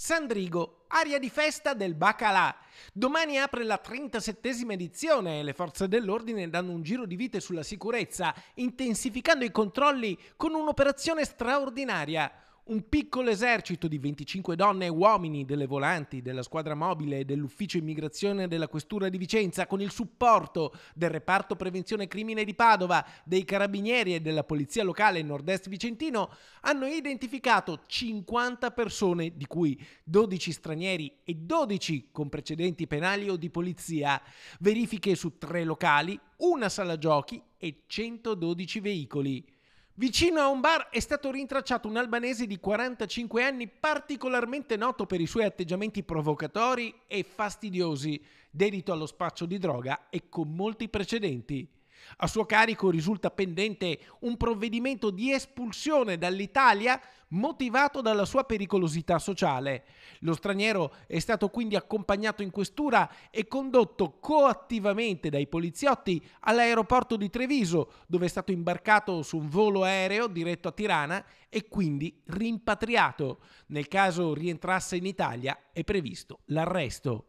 Sandrigo, aria di festa del Bacalà. Domani apre la 37 edizione e le forze dell'ordine danno un giro di vite sulla sicurezza, intensificando i controlli con un'operazione straordinaria un piccolo esercito di 25 donne e uomini delle volanti, della squadra mobile e dell'ufficio immigrazione della Questura di Vicenza, con il supporto del reparto prevenzione crimine di Padova, dei carabinieri e della polizia locale nord-est vicentino, hanno identificato 50 persone, di cui 12 stranieri e 12 con precedenti penali o di polizia, verifiche su tre locali, una sala giochi e 112 veicoli. Vicino a un bar è stato rintracciato un albanese di 45 anni particolarmente noto per i suoi atteggiamenti provocatori e fastidiosi, dedito allo spaccio di droga e con molti precedenti. A suo carico risulta pendente un provvedimento di espulsione dall'Italia motivato dalla sua pericolosità sociale. Lo straniero è stato quindi accompagnato in questura e condotto coattivamente dai poliziotti all'aeroporto di Treviso, dove è stato imbarcato su un volo aereo diretto a Tirana e quindi rimpatriato. Nel caso rientrasse in Italia è previsto l'arresto.